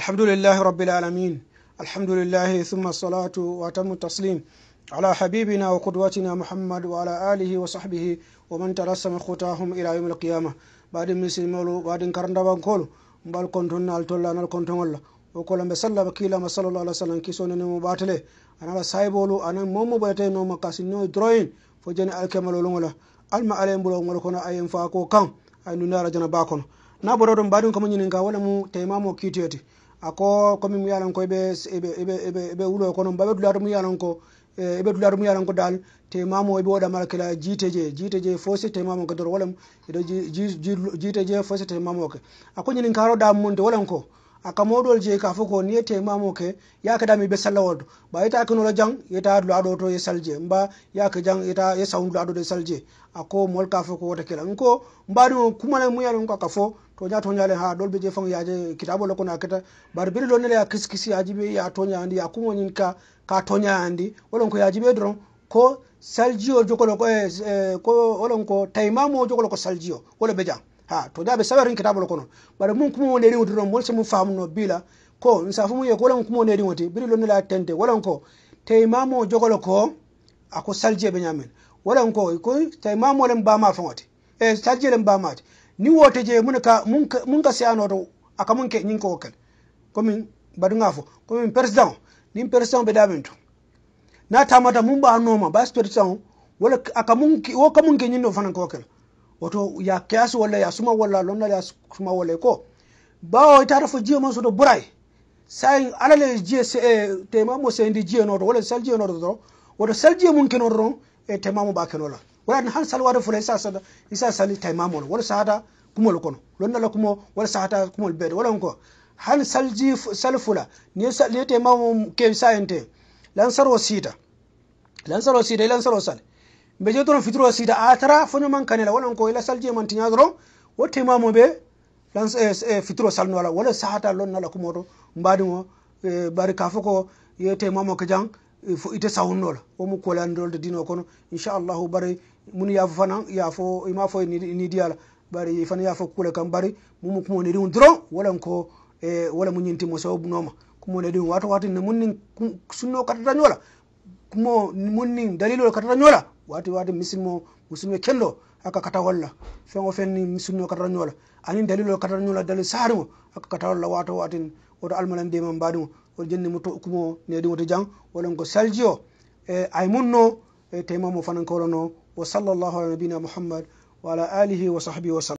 الحمد لله رب العالمين الحمد لله ثم الصلاة وتم التسليم على حبيبنا وقدوتنا محمد وعلى آله وصحبه ومن ترسم خطاهم إلى يوم القيامة بعد مسلمولو بعد كرندبان كولو mbal konton na altolla nal kontongolla o kolambe sallaba kilama sallallah alih w sallam kisonenemo batele anala saybolu anan momo ɓayatenoma kasinno droyin fo jani alkemalolongola alma ala mbulongol kono ayen fa ko kan ay nunde alajana ba kono na boroɗon mbaɗum kamo ñinin ka wala mu taymamo kiitoyete ako comme mu yalan ko eɓe eɓe wuulo kono mbaɓe dulato mu yalan ko eɓe dulato mu yalan ko dal taymamo eɓe waɗa mala kala jiite je fosi taymamo ke dor walam eɗo jiite je fosi taymamo ke ako ñinin karo ɗam mum te walan ko aka modol je ka fuko ni te mamo ke ya ka dami be sallawado ba ita ka no jang ita do ado to ye salje mba ya ka jang ita ye sound ado de salje ako mol ka fuko wata kila nko mbadi kuma na muya nko ka fo to nya tonya le ha dolbe je fon yaje kitabo lo kona kata bar biri lo ne ya kis kis yaji ya tonya andi ya kumo ka ka tonya andi olon ko yaji be dron ko saljio jokolo ko eh, eh ko olon ko taimamo jokolo ko saljio wala beja ha to be sabarin kitabo lo kono bar mun kumo ne ri wotron mol se mun famu bila ko nsafu mu ye ko olon kumo ne ri woti biri lo ne la tente olon ko taimamo jokolo ko ako saljio be nyamen olon ko ko taimamo len ba ma e eh, saljio len ba ma ni wote je mun ka mun ka se to aka mun ke nyin ko kan komin badu ngafo komin president nin president be damen to na tamata mun ba ma ba president wala aka mun wo ka mun ke nyin do fanan ko kan woto ya kiasu wala ya suma wala lonna ya suma wala ko bawo ita rafu jiyo man so do burai sayin alale jiye tema mo sendi eh, jiye do wala sal jiye noto do woto sal jiye mun ke noto e eh, tema mo ba ke la wala na sal wada fulay sa sada isa sali taimamol wala sahada kumol kono lonna la kumo wala sahata kumol bede wala ko han salji sal fula ni sa ni taimamo ke sa ente lan saro sita lan saro sita lan saro sal be je ton fitro sita atara fonyo man kanela wala ko ila salji man tinya zoro wo taimamo be lan fitro sal no wala wala sahata lonna la kumo to mbadi mo bari kafo yete mamo kajang fo ite fu'ite sawunnola womukuolandolde dino kono inchallahu bare mun yafana yafo ima fo ni diyala bare ifana yafo kula kam bare mumu kumoneri un doron walan ko e wala mu ñintimo sababu nooma kumoneri un wato watinne mun nin sunno katatañola kumo mun dalilo dalilol nyola wati wati misilmo musilme kendo aka katawolla fengo fenni misilno kataranyola anin dalilo kataranyola dalil saarimo aka katawolla wato watin woto almalan dema mbaɗimo woto jenni mo to kumo neɗimo to jang wolon ko salji o e ay munno e temamo fanan kawlano wa sallllahu ala nabina muhammad wa ala alihi wa sahbihi wa sallam